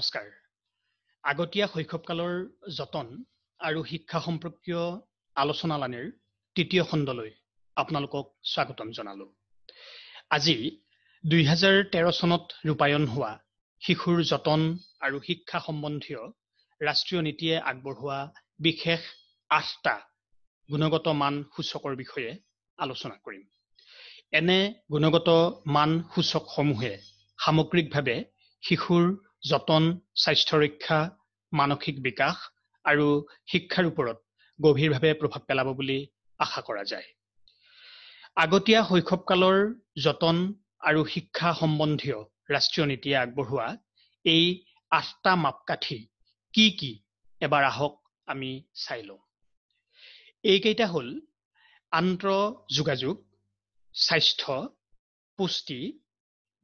নমস্কাৰ আগতীয়া শৈশৱকালৰ যতন আৰু শিক্ষা সম্পৰ্কীয় আলোচনালানিৰ তৃতীয় খণ্ডলৈ আপোনালোকক স্বাগতম জনালো আজি দুহেজাৰ তেৰ চনত ৰূপায়ণ হোৱা শিশুৰ যতন আৰু শিক্ষা সম্বন্ধীয় ৰাষ্ট্ৰীয় নীতিয়ে আগবঢ়োৱা বিশেষ আঠটা গুণগত মান সূচকৰ বিষয়ে আলোচনা কৰিম এনে গুণগত মান সূচকসমূহে সামগ্ৰিকভাৱে শিশুৰ যতন স্বাস্থ্য ৰক্ষা মানসিক বিকাশ আৰু শিক্ষাৰ ওপৰত গভীৰভাৱে প্ৰভাৱ পেলাব বুলি আশা কৰা যায় আগতীয়া শৈশৱকালৰ যতন আৰু শিক্ষা সম্বন্ধীয় ৰাষ্ট্ৰীয় নীতিয়ে আগবঢ়োৱা এই আঠটা মাপকাঠি কি কি এবাৰ আহক আমি চাই লওঁ এইকেইটা হ'ল আন্তঃযোগাযোগ স্বাস্থ্য পুষ্টি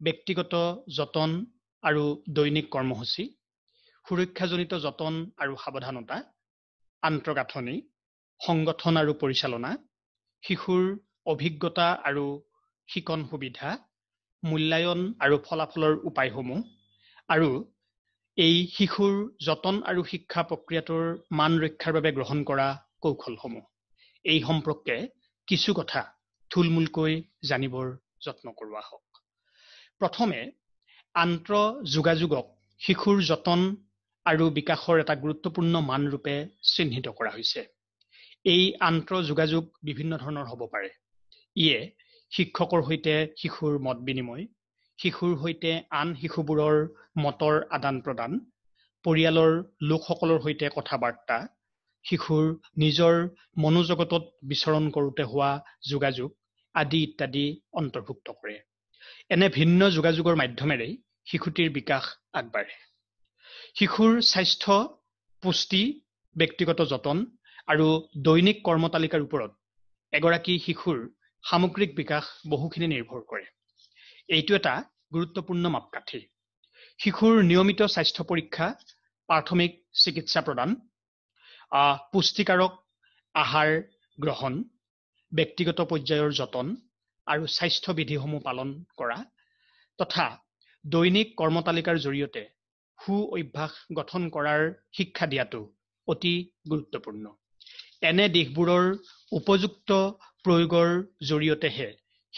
ব্যক্তিগত যতন আৰু দৈনিক কৰ্মসূচী সুৰক্ষাজনিত যতন আৰু সাৱধানতা আন্তঃগাঁথনি সংগঠন আৰু পৰিচালনা শিশুৰ অভিজ্ঞতা আৰু শিকন সুবিধা মূল্যায়ন আৰু ফলাফলৰ উপায়সমূহ আৰু এই শিশুৰ যতন আৰু শিক্ষা প্ৰক্ৰিয়াটোৰ মান ৰক্ষাৰ বাবে গ্ৰহণ কৰা কৌশলসমূহ এই সম্পৰ্কে কিছু কথা থুলমূলকৈ জানিবৰ যত্ন কৰোৱা হওক প্ৰথমে আন্তঃ যোগাযোগক শিশুৰ যতন আৰু বিকাশৰ এটা গুৰুত্বপূৰ্ণ মানৰূপে চিহ্নিত কৰা হৈছে এই আন্তঃ যোগাযোগ বিভিন্ন ধৰণৰ হ'ব পাৰে ইয়ে শিক্ষকৰ সৈতে শিশুৰ মত বিনিময় শিশুৰ সৈতে আন শিশুবোৰৰ মতৰ আদান প্ৰদান পৰিয়ালৰ লোকসকলৰ সৈতে কথা বাৰ্তা শিশুৰ নিজৰ মনোজগতত বিচৰণ কৰোঁতে হোৱা যোগাযোগ আদি ইত্যাদি অন্তৰ্ভুক্ত কৰে এনে ভিন্ন যোগাযোগৰ মাধ্যমেৰেই শিশুটিৰ বিকাশ আগবাঢ়ে শিশুৰ স্বাস্থ্য পুষ্টি ব্যক্তিগত যতন আৰু দৈনিক কৰ্ম তালিকাৰ ওপৰত এগৰাকী শিশুৰ সামগ্ৰিক বিকাশ বহুখিনি নিৰ্ভৰ কৰে এইটো এটা গুৰুত্বপূৰ্ণ মাপকাঠি শিশুৰ নিয়মিত স্বাস্থ্য পৰীক্ষা প্ৰাথমিক চিকিৎসা প্ৰদান পুষ্টিকাৰক আহাৰ গ্ৰহণ ব্যক্তিগত পৰ্যায়ৰ যতন আৰু স্বাস্থ্য বিধিসমূহ পালন কৰা তথা দৈনিক কৰ্মতালিকাৰ জৰিয়তে সু অভ্যাস গঠন কৰাৰ শিক্ষা দিয়াটো অতি গুৰুত্বপূৰ্ণ এনে দিশবোৰৰ উপযুক্ত প্ৰয়োগৰ জৰিয়তেহে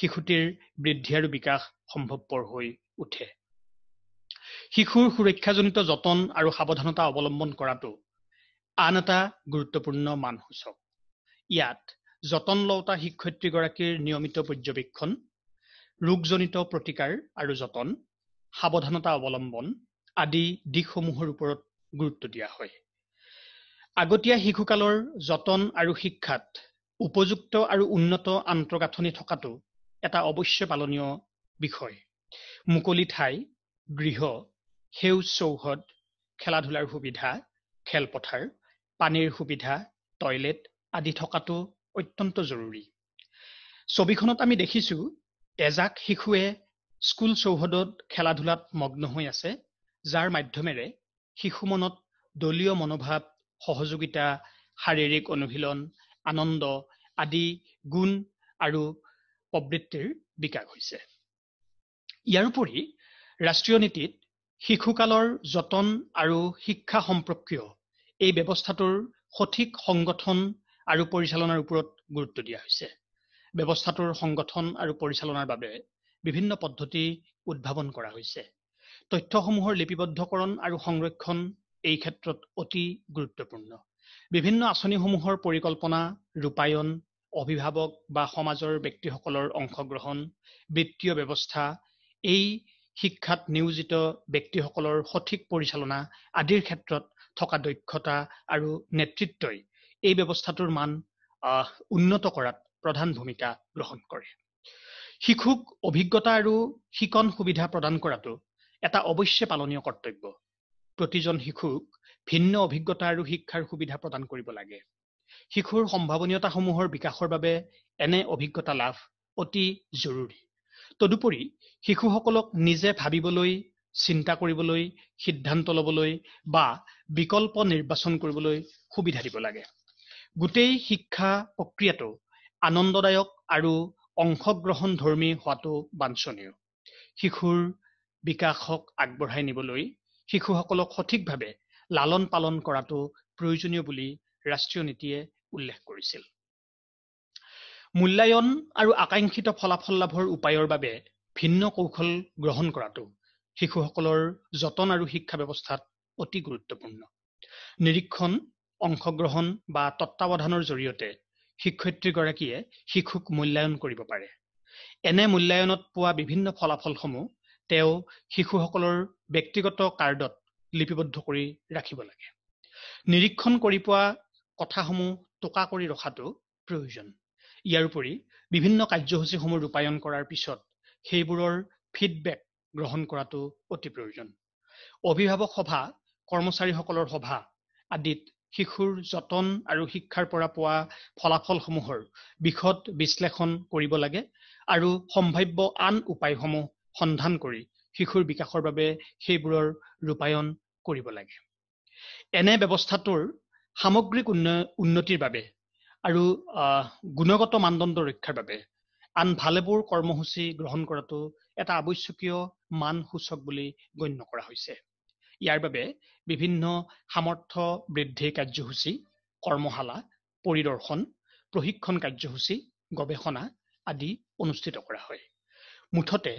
শিশুটিৰ বৃদ্ধি আৰু বিকাশ সম্ভৱপৰ হৈ উঠে শিশুৰ সুৰক্ষাজনিত যতন আৰু সাৱধানতা অৱলম্বন কৰাটো আন এটা গুৰুত্বপূৰ্ণ মানসূচক ইয়াত যতন লওঁতা শিক্ষয়িত্ৰীগৰাকীৰ নিয়মিত পৰ্যবেক্ষণ ৰোগজনিত প্ৰতিকাৰ আৰু যতন সাৱধানতা অৱলম্বন আদি দিশসমূহৰ ওপৰত গুৰুত্ব দিয়া হয় আগতীয়া শিশুকালৰ যতন আৰু শিক্ষাত উপযুক্ত আৰু উন্নত আন্তঃগাঁথনি থকাটো এটা অৱশ্যে পালনীয় বিষয় মুকলি ঠাই গৃহ সেউজ চৌহদ খেলা ধূলাৰ সুবিধা খেলপথাৰ পানীৰ সুবিধা টয়লেট আদি থকাটো অত্যন্ত জৰুৰী ছবিখনত আমি দেখিছো এজাক শিশুৱে স্কুল চৌহদত খেলা ধূলাত মগ্ন হৈ আছে যাৰ মাধ্যমেৰে শিশু মনত দলীয় মনোভাৱ সহযোগিতা শাৰীৰিক অনুশীলন আনন্দ আদি গুণ আৰু প্ৰবৃত্তিৰ বিকাশ হৈছে ইয়াৰোপৰি ৰাষ্ট্ৰীয় নীতিত শিশুকালৰ যতন আৰু শিক্ষা সম্পৰ্কীয় এই ব্যৱস্থাটোৰ সঠিক সংগঠন আৰু পৰিচালনাৰ ওপৰত গুৰুত্ব দিয়া হৈছে ব্যৱস্থাটোৰ সংগঠন আৰু পৰিচালনাৰ বাবে বিভিন্ন পদ্ধতি উদ্ভাৱন কৰা হৈছে তথ্যসমূহৰ লিপিবদ্ধকৰণ আৰু সংৰক্ষণ এই ক্ষেত্ৰত অতি গুৰুত্বপূৰ্ণ বিভিন্ন আঁচনিসমূহৰ পৰিকল্পনা ৰূপায়ণ অভিভাৱক বা সমাজৰ ব্যক্তিসকলৰ অংশগ্ৰহণ বিত্তীয় ব্যৱস্থা এই শিক্ষাত নিয়োজিত ব্যক্তিসকলৰ সঠিক পৰিচালনা আদিৰ ক্ষেত্ৰত থকা দক্ষতা আৰু নেতৃত্বই এই ব্যৱস্থাটোৰ মান উন্নত কৰাত প্ৰধান ভূমিকা গ্ৰহণ কৰে শিশুক অভিজ্ঞতা আৰু শিকন সুবিধা প্ৰদান কৰাটো এটা অৱশ্যে পালনীয় কৰ্তব্য প্ৰতিজন শিশুক ভিন্ন অভিজ্ঞতা আৰু শিক্ষাৰ সুবিধা প্ৰদান কৰিব লাগে শিশুৰ সম্ভাৱনীয়তাসমূহৰ বিকাশৰ বাবে এনে অভিজ্ঞতা লাভ অতি জৰুৰী তদুপৰি শিশুসকলক নিজে ভাবিবলৈ চিন্তা কৰিবলৈ সিদ্ধান্ত ল'বলৈ বা বিকল্প নিৰ্বাচন কৰিবলৈ সুবিধা দিব লাগে গোটেই শিক্ষা প্ৰক্ৰিয়াটো আনন্দদায়ক আৰু অংশগ্ৰহণ ধৰ্মী হোৱাটো বাঞ্চনীয় শিশুৰ বিকাশক আগবঢ়াই নিবলৈ শিশুসকলক সঠিকভাৱে লালন পালন কৰাটো প্ৰয়োজনীয় বুলি ৰাষ্ট্ৰীয় নীতিয়ে উল্লেখ কৰিছিল মূল্যায়ন আৰু আকাংক্ষিত ফলাফল লাভৰ উপায়ৰ বাবে ভিন্ন কৌশল গ্ৰহণ কৰাটো শিশুসকলৰ যতন আৰু শিক্ষা ব্যৱস্থাত অতি গুৰুত্বপূৰ্ণ নিৰীক্ষণ অংশগ্ৰহণ বা তত্বাৱধানৰ জৰিয়তে শিক্ষয়িত্ৰীগৰাকীয়ে শিশুক মূল্যায়ন কৰিব পাৰে এনে মূল্যায়নত পোৱা বিভিন্ন ফলাফলসমূহ তেওঁ শিশুসকলৰ ব্যক্তিগত কাৰ্ডত লিপিবদ্ধ কৰি ৰাখিব লাগে নিৰীক্ষণ কৰি পোৱা কথাসমূহ টোকা কৰি ৰখাটো প্ৰয়োজন ইয়াৰ উপৰি বিভিন্ন কাৰ্যসূচীসমূহ ৰূপায়ণ কৰাৰ পিছত সেইবোৰৰ ফিডবেক গ্ৰহণ কৰাটো অতি প্ৰয়োজন অভিভাৱক সভা কৰ্মচাৰীসকলৰ সভা আদিত শিশুৰ যতন আৰু শিক্ষাৰ পৰা পোৱা ফলাফলসমূহৰ বিশদ বিশ্লেষণ কৰিব লাগে আৰু সম্ভাব্য আন উপায়সমূহ সন্ধান কৰি শিশুৰ বিকাশৰ বাবে সেইবোৰৰ ৰূপায়ণ কৰিব লাগে এনে ব্যৱস্থাটোৰ সামগ্ৰিক উন্ন উন্নতিৰ বাবে আৰু গুণগত মানদণ্ড ৰক্ষাৰ বাবে আন ভালেবোৰ কৰ্মসূচী গ্ৰহণ কৰাটো এটা আৱশ্যকীয় মানসূচক বুলি গণ্য কৰা হৈছে ইয়াৰ বাবে বিভিন্ন সামৰ্থ বৃদ্ধি কাৰ্যসূচী কৰ্মশালা পৰিদৰ্শন প্ৰশিক্ষণ কাৰ্যসূচী গৱেষণা আদি অনুষ্ঠিত কৰা হয় মুঠতে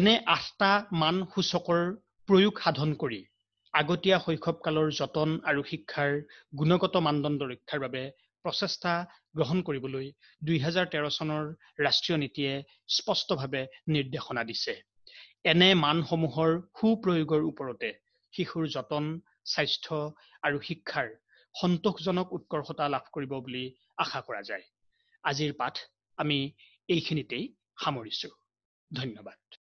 এনে আঠটা মানসূচকৰ প্ৰয়োগ সাধন কৰি আগতীয়া শৈশৱকালৰ যতন আৰু শিক্ষাৰ গুণগত মানদণ্ড ৰক্ষাৰ বাবে প্ৰচেষ্টা গ্ৰহণ কৰিবলৈ দুহেজাৰ তেৰ চনৰ ৰাষ্ট্ৰীয় নীতিয়ে স্পষ্টভাৱে নিৰ্দেশনা দিছে এনে মানসমূহৰ সুপ্ৰয়োগৰ ওপৰতে শিশুৰ যতন স্বাস্থ্য আৰু শিক্ষাৰ সন্তোষজনক উৎকৰ্ষতা লাভ কৰিব বুলি আশা কৰা যায় আজিৰ পাঠ আমি এইখিনিতেই সামৰিছো ধন্যবাদ